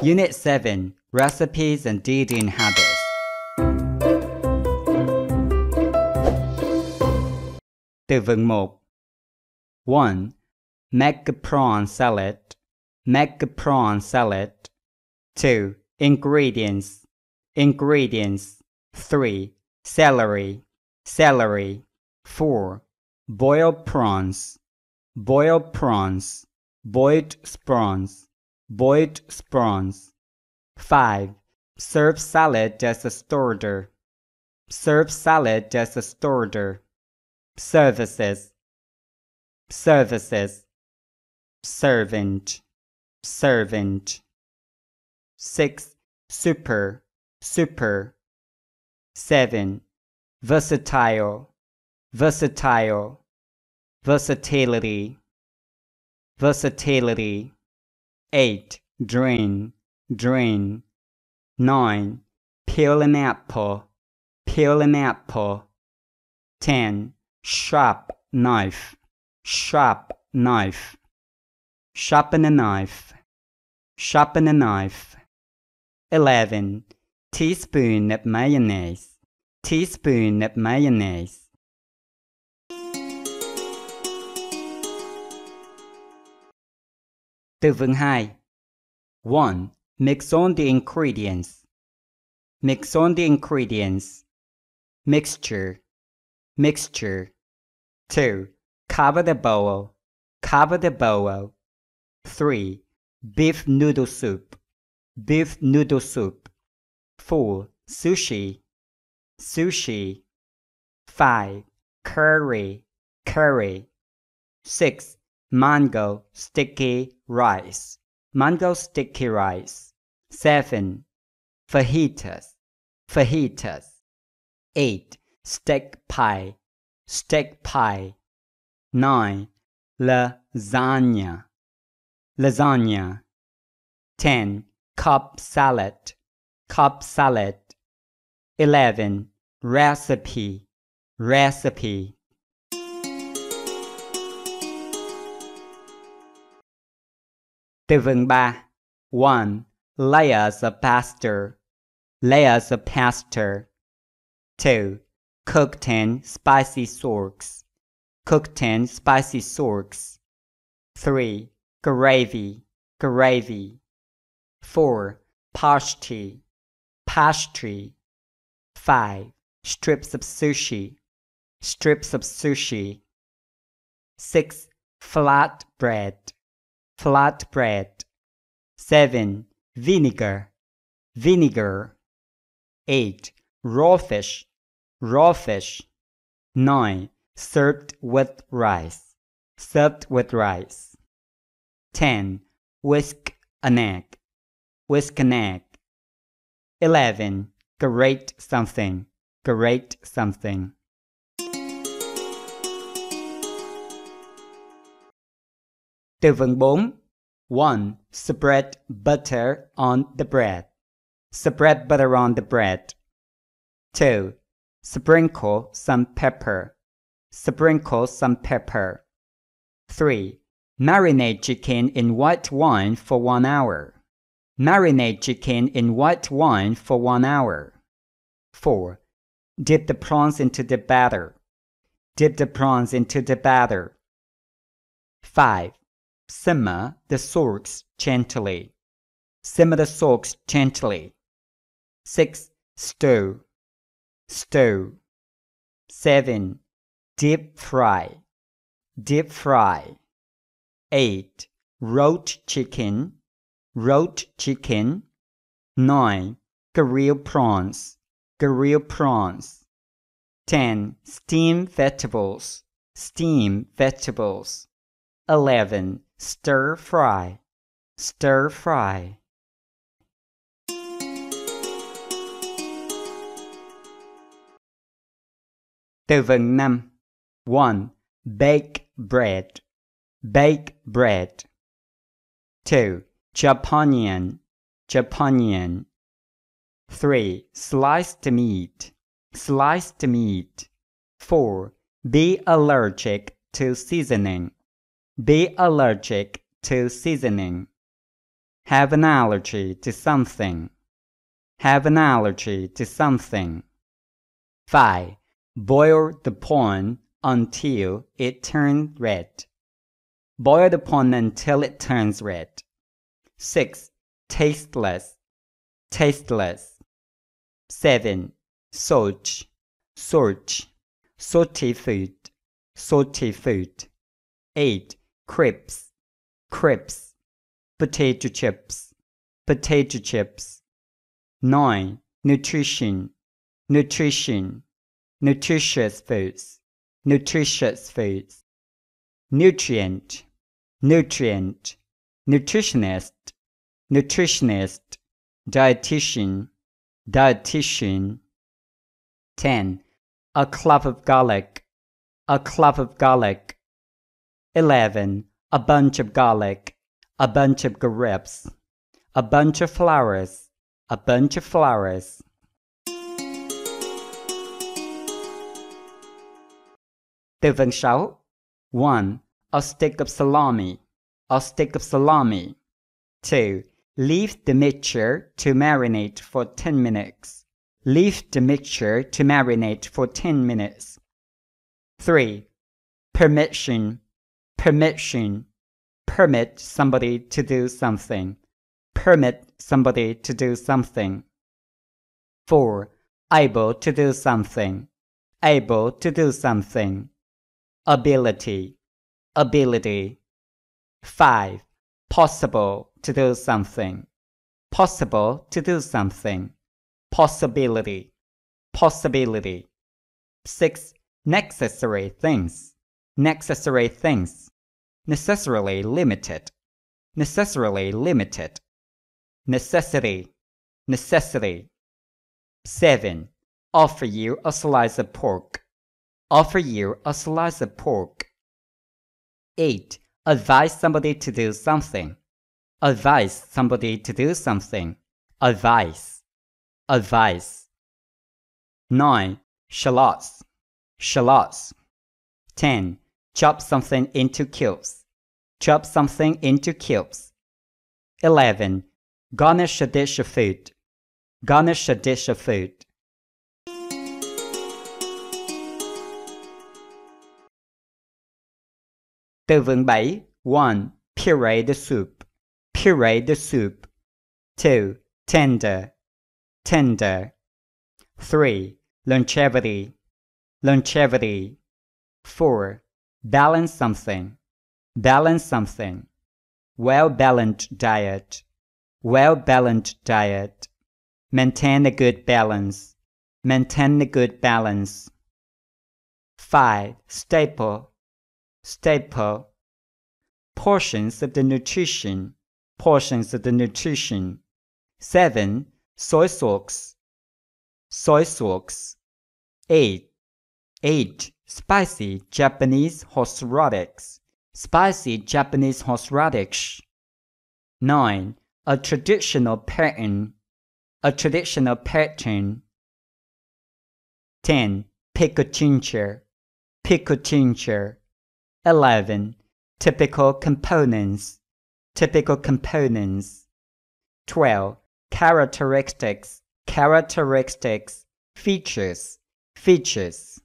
Unit 7 Recipes and Dating Habits. Từ vựng 1 1. Make a prawn salad. Make a prawn salad. 2. Ingredients. Ingredients. 3. Celery. Celery. 4. Boiled prawns. Boiled prawns. Boiled prawns boiled prawns. 5. Serve salad as a starter. Serve salad as a starter. Services. Services. Servant. Servant. 6. Super. Super. 7. Versatile. Versatile. Versatility. Versatility. 8. Drain, drain. 9. Peel an apple, peel an apple. 10. Sharp knife, sharp knife. Sharpen a knife, sharpen a knife. 11. Teaspoon of mayonnaise, teaspoon of mayonnaise. Từ vựng 2 1. Mix on the ingredients. Mix on the ingredients. Mixture. Mixture. 2. Cover the bowl. Cover the bowl. 3. Beef noodle soup. Beef noodle soup. 4. Sushi. Sushi. 5. Curry. Curry. 6 mango sticky rice, mango sticky rice. 7. Fajitas, fajitas. 8. Steak pie, steak pie. 9. Lasagna, lasagna. 10. Cup salad, cup salad. 11. Recipe, recipe. Tiêu 3 1. Lay of a pastor. of as a pastor. 2. Cook 10 spicy sorks. Cook 10 spicy sorks. 3. Gravy. Gravy. 4. Pashti. Pashti. 5. Strips of sushi. Strips of sushi. 6. Flat bread flat bread. 7. Vinegar, vinegar. 8. Raw fish, raw fish. 9. Served with rice, served with rice. 10. Whisk an egg, whisk an egg. 11. Grate something, grate something. Từ vựng 4 1. Spread butter on the bread Spread butter on the bread 2. Sprinkle some pepper Sprinkle some pepper 3. Marinate chicken in white wine for one hour. Marinate chicken in white wine for one hour. 4. Dip the prawns into the batter. Dip the prawns into the batter. 5 simmer the socks gently. Simmer the socks gently. 6. Stew. Stew. 7. Deep fry. Deep fry. 8. Roast chicken. Roast chicken. 9. Grilled prawns. Grilled prawns. 10. steam vegetables. steam vegetables. 11 stir fry, stir fry. Từ vựng 5 1. Bake bread Bake bread 2. Japonian Japonian 3. Sliced meat Sliced meat 4. Be allergic to seasoning be allergic to seasoning. Have an allergy to something. Have an allergy to something. 5. Boil the pawn until it turns red. Boil the pawn until it turns red. 6. Tasteless. Tasteless. 7. Salt. Salt. Salty food. Salty food. 8. Crips, crips, potato chips, potato chips. 9. Nutrition, nutrition, nutritious foods, nutritious foods. Nutrient, nutrient, nutritionist, nutritionist, dietitian, dietitian. 10. A clove of garlic, a clove of garlic, 11. A bunch of garlic, a bunch of grapes, a bunch of flowers, a bunch of flowers. Từ vựng 6. 1. A stick of salami, a stick of salami. 2. Leave the mixture to marinate for 10 minutes. Leave the mixture to marinate for 10 minutes. 3. Permission permission, permit somebody to do something, permit somebody to do something. 4. Able to do something, able to do something. Ability, ability. 5. Possible to do something, possible to do something. Possibility, possibility. 6. Necessary things, necessary things necessarily limited, necessarily limited, necessity, necessity. 7. Offer you a slice of pork, offer you a slice of pork. 8. Advise somebody to do something, advise somebody to do something, advise, advise. 9. Shallots, shallots. 10. Chop something into cubes. Chop something into cubes. 11. Garnish a dish of food. Garnish a dish of food. Từ 7. 1. Puree the soup. Puree the soup. 2. Tender. Tender. 3. Longevity. Longevity. 4 balance something, balance something, well balanced diet, well balanced diet, maintain a good balance, maintain a good balance. 5. Staple, staple, portions of the nutrition, portions of the nutrition. 7. Soy sauce, soy sauce. 8. 8 Spicy Japanese horseradish. Spicy Japanese horseradish. 9. A traditional pattern. A traditional pattern. 10. Picotinture. Picotinture. 11. Typical components. Typical components. 12. Characteristics. Characteristics. Features. Features.